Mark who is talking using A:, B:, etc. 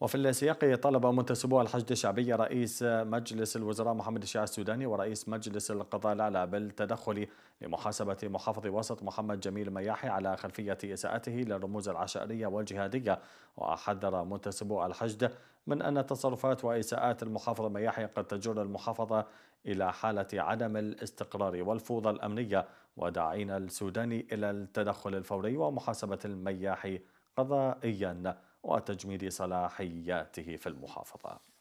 A: وفي السياق طلب منتسبو الحشد الشعبي رئيس مجلس الوزراء محمد الشيع السوداني ورئيس مجلس القضاء الأعلى بالتدخل لمحاسبة محافظ وسط محمد جميل مياحي على خلفية إساءته للرموز العشائرية والجهادية وحذر منتسبو الحشد من أن تصرفات وإساءات المحافظ مياحي قد تجر المحافظة إلى حالة عدم الاستقرار والفوضى الأمنية وداعين السوداني إلى التدخل الفوري ومحاسبة المياحي قضائياً وتجميد صلاحياته في المحافظة